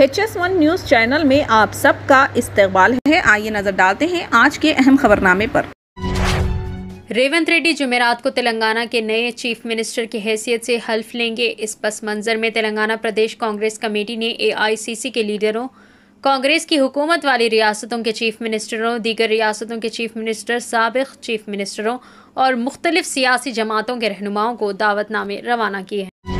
H S one news channel में आप सबका इस्तकबाल है आइए नज़र डालते हैं आज के अहम खबरनामे पर रेवंत रेड्डी जुमेरात को तेलंगाना के नए चीफ मिनिस्टर की हैसियत से हल्फ लेंगे इस पस मंज़र में तेलंगाना प्रदेश कांग्रेस कमेटी ने एआईसीसी के लीडरों कांग्रेस की हुकूमत वाली रियासतों के चीफ मिनिस्टरों दीगर रियासतों के चीफ मिनिस्टर सबक चीफ मिनिस्टरों और मुख्तलिफ सियासी जमातों के रहनुमाओं को दावतनामे रवाना किए हैं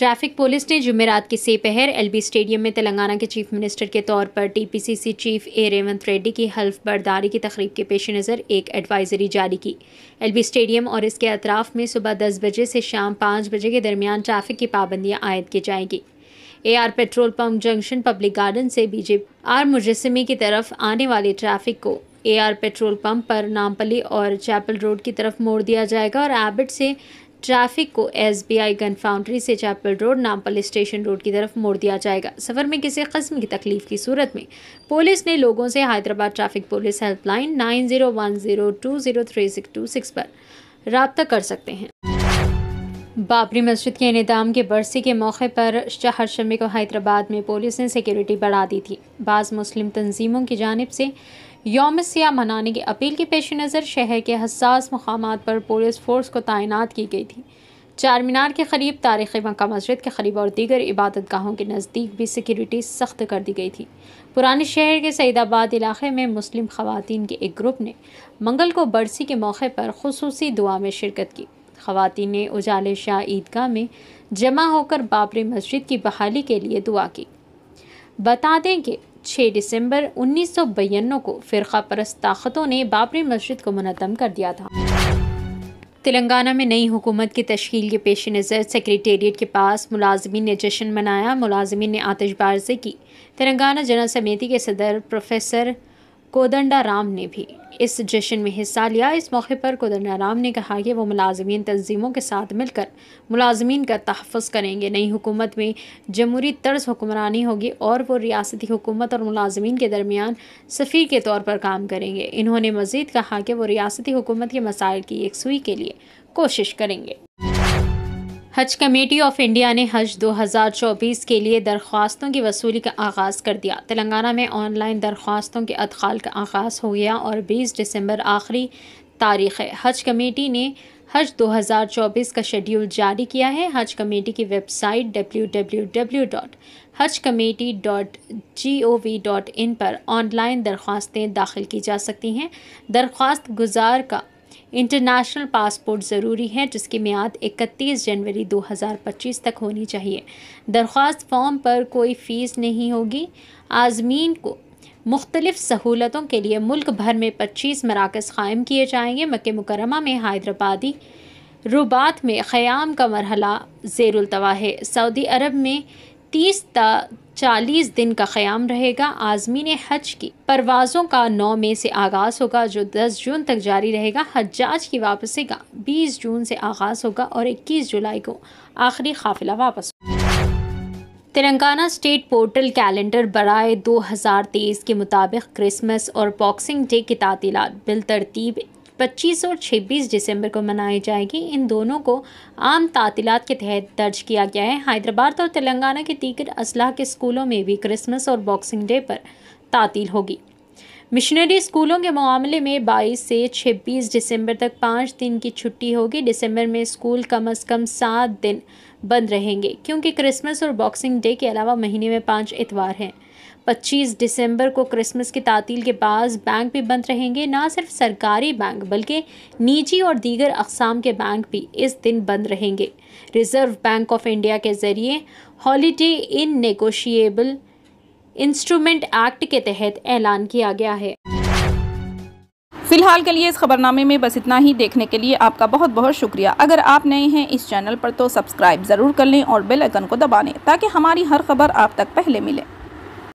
ट्रैफिक पुलिस ने जुमेरात के सेपहर एलबी स्टेडियम में तेलंगाना के चीफ मिनिस्टर के तौर पर TPCC chief A Revanth Reddy की हल्फ बर्दारी की तकरीब के पेश नज़र एक एडवाइजरी जारी की एलबी स्टेडियम और इसके अतराफ में सुबह दस बजे से शाम पाँच बजे के दरमियान ट्रैफिक की पाबंदियाँ आयद की जाएंगी A R petrol pump junction public garden से बीजेपी आर मुजस्मे की तरफ आने वाले ट्रैफिक को ए आर पेट्रोल पंप पर नामपली और चैपल रोड की तरफ मोड़ दिया जाएगा और एबिट से ट्रैफिक को एसबीआई गन फाउंड्री से chapel road Nampally station road की तरफ मोड़ दिया जाएगा सफर में किसी कस्म की तकलीफ की सूरत में पुलिस ने लोगों से Hyderabad traffic police helpline nine zero one zero two zero three six two six पर रबता कर सकते हैं बाबरी मस्जिद के इनदाम के बरसी के मौके पर हर शमी को हैदराबाद में पुलिस ने सिक्योरिटी बढ़ा दी थी बाज़ मुस्लिम तंजीमों की जानब से योम सियाह मनाने की अपील के पेश नज़र शहर के हसास मकाम पर पुलिस फोर्स को तैनात की गई थी चार मीनार के करीब तारीख़ मक्का मस्जिद के करीब और दीगर इबादत गाहों के नज़दीक भी सिक्योरिटी सख्त कर दी गई थी पुराने शहर के सईदाबाद इलाके में मुस्लिम खवतिन के एक ग्रुप ने मंगल को बरसी के मौके पर खसूस दुआ में शिरकत की खवतिन ने उजाले शाह ईदगाह में जमा होकर बाबरी मस्जिद की बहाली के लिए दुआ की बता दें कि 6 दिसंबर उन्नीस को फ़िरका परस्त ताकतों ने बाबरी मस्जिद को मुनदम कर दिया था तेलंगाना में नई हुकूमत की तश्ील के पेश नज़र सेक्रेटेरिएट के पास मुलाजमी ने जश्न मनाया मुलाजमी ने आतिशबाजी की तेलंगाना जनरल समिति के सदर प्रोफेसर कोदंडा राम ने भी इस जश्न में हिस्सा लिया इस मौके पर कोदंडा राम ने कहा कि वो मुलाजमीन तंजीमों के साथ मिलकर मुलाजमीन का तहफ़ करेंगे नई हुकूमत में जमहूरी तर्ज हुक्मरानी होगी और वो रियासती हुकूमत और मुलाजमीन के दरमियान सफ़ी के तौर पर काम करेंगे इन्होंने मज़ीद कहा कि वो रियासती हुकूमत के मसाइल की सुई के लिए कोशिश करेंगे हज कमेटी ऑफ इंडिया ने हज 2024 के लिए दरख्वास्तों की वसूली का आगाज़ कर दिया तेलंगाना में ऑनलाइन दरख्वास्तों के अदखाल का आगाज़ हो गया और 20 दिसंबर आखिरी तारीख है हज कमेटी ने हज 2024 का शेड्यूल जारी किया है हज कमेटी की वेबसाइट www.hajcommittee.gov.in पर ऑनलाइन दरख्वास्तें दाखिल की जा सकती हैं दरख्वास्त गुजार का इंटरनेशनल पासपोर्ट ज़रूरी है जिसकी मियाद 31 जनवरी 2025 तक होनी चाहिए दरख्वास्त फॉर्म पर कोई फ़ीस नहीं होगी आज़मीन को मुख्तलिफ सहूलतों के लिए मुल्क भर में पच्चीस मराकज़ क़ायम किए जाएंगे मक्के मुकरमा में हैदराबादी रुबात में ख़याम का मरहला जेरतवा है सऊदी अरब में तीस चालीस दिन का क़्याम रहेगा आज़मीन हज की परवाज़ों का नौ मई से आगाज़ होगा जो दस जून तक जारी रहेगा हजाज की वापसी का बीस जून से आगाज़ होगा और इक्कीस जुलाई को आखिरी काफिला वापस तेलंगाना स्टेट पोर्टल कैलेंडर बरए 2023 के मुताबिक क्रिसमस और बॉक्सिंग डे की तातीलत बिल तरतीब 25 और 26 दिसंबर को मनाई जाएगी इन दोनों को आम तातीलत के तहत दर्ज किया गया है हैदराबाद और तेलंगाना के दीगर असलाह के स्कूलों में भी क्रिसमस और बॉक्सिंग डे पर तातील होगी मिशनरी स्कूलों के मामले में 22 से 26 दिसंबर तक पाँच दिन की छुट्टी होगी दिसंबर में स्कूल कम अज़ कम सात दिन बंद रहेंगे क्योंकि क्रिसमस और बॉक्सिंग डे के अलावा महीने में पाँच इतवार हैं 25 दिसंबर को क्रिसमस की तातील के बाद बैंक भी बंद रहेंगे ना सिर्फ सरकारी बैंक बल्कि निजी और दीगर अकसाम के बैंक भी इस दिन बंद रहेंगे रिज़र्व बैंक ऑफ इंडिया के ज़रिए हॉलीडे इन नेगोशिएबल इंस्ट्रूमेंट एक्ट के तहत ऐलान किया गया है फिलहाल के लिए इस खबरनामे में बस इतना ही देखने के लिए आपका बहुत बहुत शुक्रिया अगर आप नए हैं इस चैनल पर तो सब्सक्राइब ज़रूर कर लें और बेल आइकन को दबा लें ताकि हमारी हर खबर आप तक पहले मिले